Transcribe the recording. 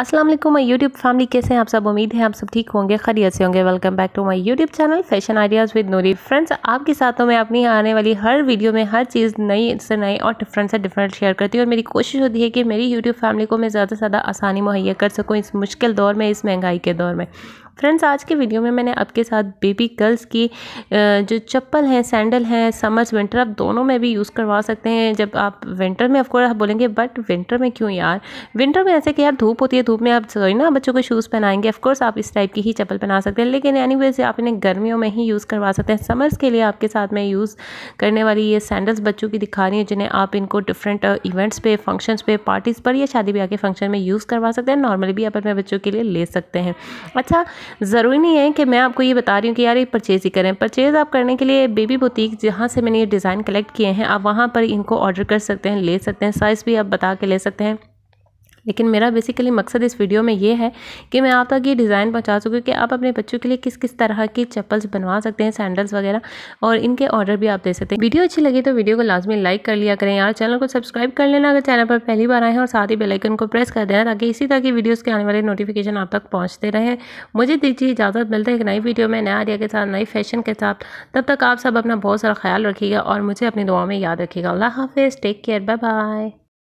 असलम वालेकुम my YouTube family कैसे हैं आप सब उम्मीद है आप सब ठीक होंगे खरीद से होंगे welcome back to my YouTube channel fashion ideas with Noori friends आपके साथ मैं अपनी आने वाली हर वीडियो में हर चीज़ नई से नई और डिफरेंट से डिफरेंट शेयर करती हूँ और मेरी कोशिश होती है कि मेरी यूट्यूब फैमिली को मैं ज़्यादा से ज़्यादा आसानी मुहैया कर सकूँ इस मुश्किल दौर में इस महंगाई के दौर में फ्रेंड्स आज के वीडियो में मैंने आपके साथ बेबी गर्ल्स की जो चप्पल हैं सैंडल हैं समर्स विंटर आप दोनों में भी यूज़ करवा सकते हैं जब आप विंटर में ऑफकोर्स आप बोलेंगे बट विंटर में क्यों यार विंटर में ऐसे कि यार धूप होती है धूप में आप सोई ना बच्चों को शूज़ पहनाएंगे ऑफकोर्स आप इस टाइप की ही चप्पल पहना सकते हैं लेकिन यानी वैसे आप इन्हें गर्मियों में ही यूज़ करवा सकते हैं समर्स के लिए आपके साथ में यूज़ करने वाली ये सैंडल्स बच्चों की दिखा रही हूँ जिन्हें आप इनको डिफरेंट इवेंट्स पे फंक्शंस पे पार्टीज़ पर या शादी ब्याह के फंक्शन में यूज़ करवा सकते हैं नॉर्मली भी आप अपने बच्चों के लिए ले सकते हैं अच्छा ज़रूरी नहीं है कि मैं आपको ये बता रही हूँ कि यार ये परचेज़ ही करें परचेज़ आप करने के लिए बेबी बुटीक जहाँ से मैंने ये डिज़ाइन कलेक्ट किए हैं आप वहाँ पर इनको ऑर्डर कर सकते हैं ले सकते हैं साइज़ भी आप बता के ले सकते हैं लेकिन मेरा बेसिकली मकसद इस वीडियो में ये है कि मैं आप तक ये डिज़ाइन पहुंचा सकूँ कि आप अपने बच्चों के लिए किस किस तरह की चप्पल्स बनवा सकते हैं सैंडल्स वगैरह और इनके ऑर्डर भी आप दे सकते हैं वीडियो अच्छी लगी तो वीडियो को लाजमी लाइक कर लिया करें यार चैनल को सब्सक्राइब कर लेना अगर चैनल पर पहली बार आए हैं और साथ ही बेलाइकन को प्रेस कर देना ताकि इसी तरह की वीडियोज़ के आने वाले नोटिफिकेशन आप तक पहुँचते रहें मुझे दीजिए इजाज़त मिलता है एक नई वीडियो में नया आइडिया के साथ नई फैशन के साथ तब तक आप सब अपना बहुत सारा ख्याल रखिएगा और मुझे अपनी दुआ में याद रखिएगा अल्लाह हाफिज़ टेक केयर बाय बाय